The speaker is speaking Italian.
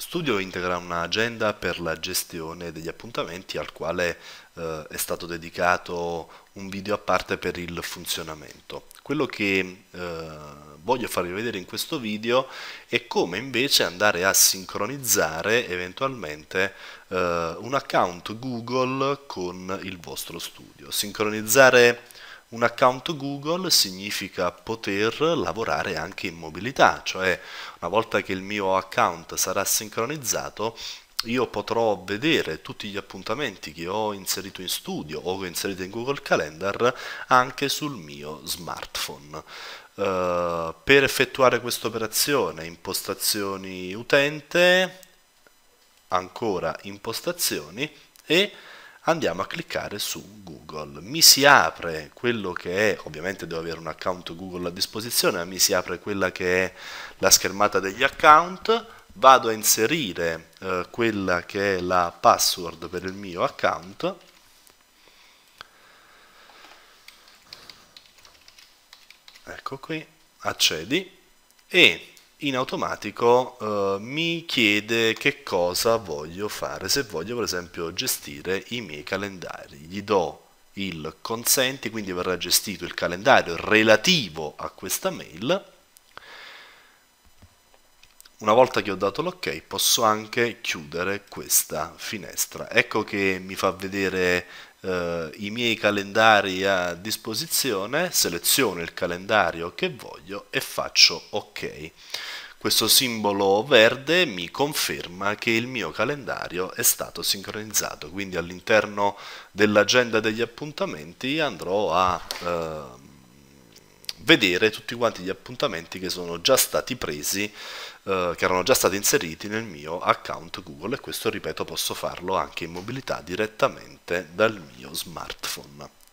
Studio integra un'agenda per la gestione degli appuntamenti al quale eh, è stato dedicato un video a parte per il funzionamento. Quello che eh, voglio farvi vedere in questo video è come invece andare a sincronizzare eventualmente eh, un account Google con il vostro studio. Sincronizzare un account Google significa poter lavorare anche in mobilità, cioè una volta che il mio account sarà sincronizzato io potrò vedere tutti gli appuntamenti che ho inserito in studio o che ho inserito in Google Calendar anche sul mio smartphone. Uh, per effettuare questa operazione, impostazioni utente, ancora impostazioni e andiamo a cliccare su Google. Mi si apre quello che è, ovviamente devo avere un account Google a disposizione, ma mi si apre quella che è la schermata degli account, vado a inserire eh, quella che è la password per il mio account, ecco qui, accedi e in automatico eh, mi chiede che cosa voglio fare, se voglio per esempio gestire i miei calendari, gli do il consenti, quindi verrà gestito il calendario relativo a questa mail una volta che ho dato l'ok posso anche chiudere questa finestra. Ecco che mi fa vedere eh, i miei calendari a disposizione, seleziono il calendario che voglio e faccio ok. Questo simbolo verde mi conferma che il mio calendario è stato sincronizzato, quindi all'interno dell'agenda degli appuntamenti andrò a... Eh, vedere tutti quanti gli appuntamenti che sono già stati presi, eh, che erano già stati inseriti nel mio account Google e questo ripeto posso farlo anche in mobilità direttamente dal mio smartphone.